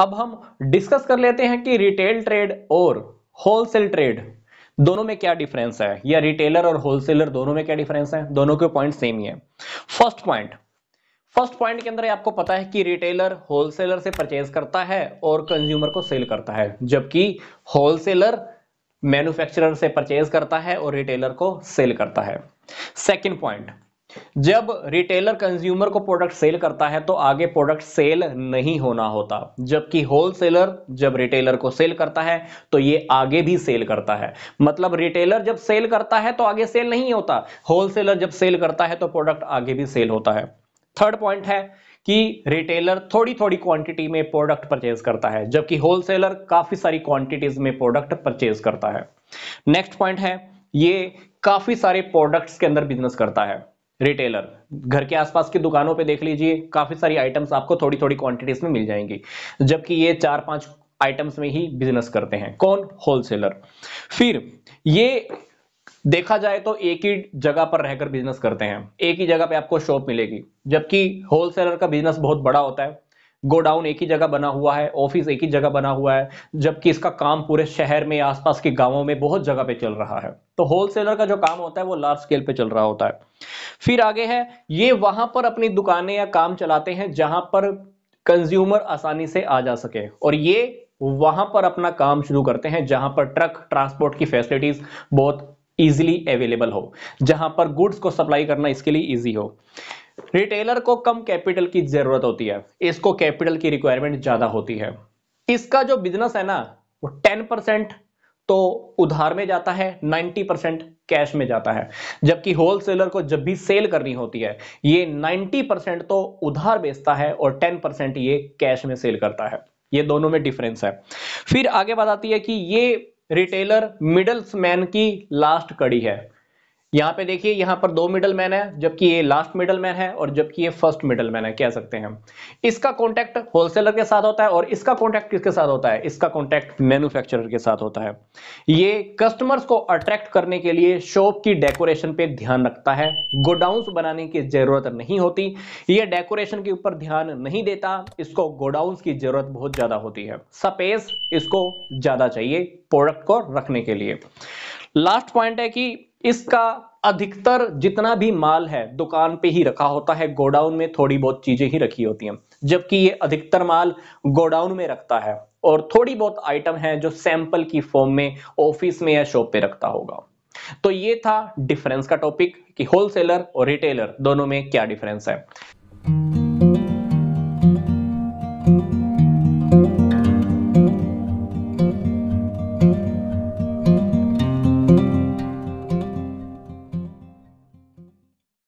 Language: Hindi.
अब हम डिस्कस कर लेते हैं कि रिटेल ट्रेड और होलसेल ट्रेड दोनों में क्या डिफरेंस है या रिटेलर और होलसेलर दोनों में क्या डिफरेंस है दोनों के पॉइंट सेम ही है फर्स्ट पॉइंट फर्स्ट पॉइंट के अंदर आपको पता है कि रिटेलर होलसेलर से परचेज करता है और कंज्यूमर को सेल करता है जबकि होलसेलर मैन्युफैक्चरर से परचेज करता है और रिटेलर को सेल करता है सेकंड पॉइंट जब रिटेलर कंज्यूमर को प्रोडक्ट सेल करता है तो आगे प्रोडक्ट सेल नहीं होना होता जबकि होलसेलर जब रिटेलर को सेल करता है तो ये आगे भी सेल करता है मतलब रिटेलर जब सेल करता है तो आगे सेल नहीं होता होलसेलर जब सेल करता है तो प्रोडक्ट आगे भी सेल होता है थर्ड पॉइंट है कि रिटेलर थोड़ी थोड़ी क्वांटिटी में प्रोडक्ट परचेज करता है जबकि होलसेलर काफी सारी क्वांटिटीज में प्रोडक्ट परचेज करता है नेक्स्ट पॉइंट है ये काफी सारे प्रोडक्ट्स के अंदर बिजनेस करता है रिटेलर घर के आसपास की दुकानों पे देख लीजिए काफी सारी आइटम्स आपको थोड़ी थोड़ी क्वांटिटीज में मिल जाएंगी जबकि ये चार पांच आइटम्स में ही बिजनेस करते हैं कौन होलसेलर फिर ये देखा जाए तो एक ही जगह पर रहकर बिजनेस करते हैं एक ही जगह पे आपको शॉप मिलेगी जबकि होलसेलर का बिजनेस बहुत बड़ा होता है गोडाउन एक ही जगह बना हुआ है ऑफिस एक ही जगह बना हुआ है जबकि इसका काम पूरे शहर में आसपास के गांवों में बहुत जगह पे चल रहा है तो होलसेलर का जो काम होता है वो लार्ज स्केल पे चल रहा होता है फिर आगे है ये वहां पर अपनी दुकानें या काम चलाते हैं जहां पर कंज्यूमर आसानी से आ जा सके और ये वहां पर अपना काम शुरू करते हैं जहां पर ट्रक ट्रांसपोर्ट की फैसिलिटीज बहुत इजिली अवेलेबल हो जहां पर गुड्स को सप्लाई करना इसके लिए ईजी हो रिटेलर को कम कैपिटल की जरूरत होती है इसको कैपिटल की रिक्वायरमेंट ज्यादा होती है इसका जो बिजनेस है ना वो टेन परसेंट तो उधार में जाता है 90 परसेंट कैश में जाता है जबकि होलसेलर को जब भी सेल करनी होती है ये नाइनटी परसेंट तो उधार बेचता है और टेन परसेंट ये कैश में सेल करता है ये दोनों में डिफरेंस है फिर आगे बात आती है कि ये रिटेलर मिडल्स मैन की लास्ट कड़ी है यहां पे देखिए यहाँ पर दो मिडल मैन है जबकि ये लास्ट मिडल मैन है और जबकि ये फर्स्ट मिडल मैन है कह सकते हैं इसका कॉन्टैक्ट होलसेलर के साथ होता है और इसका कॉन्टैक्ट किसके साथ होता है इसका कॉन्टैक्ट मैन्युफैक्चरर के साथ होता है ये कस्टमर्स को अट्रैक्ट करने के लिए शॉप की डेकोरेशन पे ध्यान रखता है गोडाउंस बनाने की जरूरत नहीं होती ये डेकोरेशन के ऊपर ध्यान नहीं देता इसको गोडाउंस की जरूरत बहुत ज्यादा होती है स्पेस इसको ज्यादा चाहिए प्रोडक्ट को रखने के लिए लास्ट पॉइंट है कि इसका अधिकतर जितना भी माल है दुकान पे ही रखा होता है गोडाउन में थोड़ी बहुत चीजें ही रखी होती हैं जबकि ये अधिकतर माल गोडाउन में रखता है और थोड़ी बहुत आइटम है जो सैंपल की फॉर्म में ऑफिस में या शॉप पे रखता होगा तो ये था डिफरेंस का टॉपिक कि होलसेलर और रिटेलर दोनों में क्या डिफरेंस है